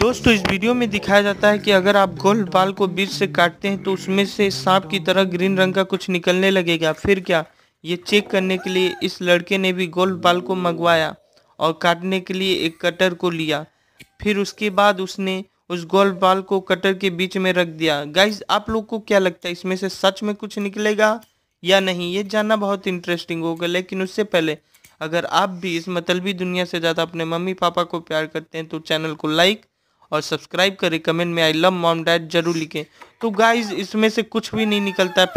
दोस्तों इस वीडियो में दिखाया जाता है कि अगर आप गोल्ड बाल को बीच से काटते हैं तो उसमें से सांप की तरह ग्रीन रंग का कुछ निकलने लगेगा फिर क्या ये चेक करने के लिए इस लड़के ने भी गोल्ड बाल को मंगवाया और काटने के लिए एक कटर को लिया फिर उसके बाद उसने उस गोल बाल को कटर के बीच में रख दिया गाइज आप लोग को क्या लगता है इसमें से सच में कुछ निकलेगा या नहीं ये जानना बहुत इंटरेस्टिंग होगा लेकिन उससे पहले अगर आप भी इस मतलबी दुनिया से ज़्यादा अपने मम्मी पापा को प्यार करते हैं तो चैनल को लाइक और सब्सक्राइब करें कमेंट में आई लव मॉम डैड जरूर लिखें तो गाइज इसमें से कुछ भी नहीं निकलता है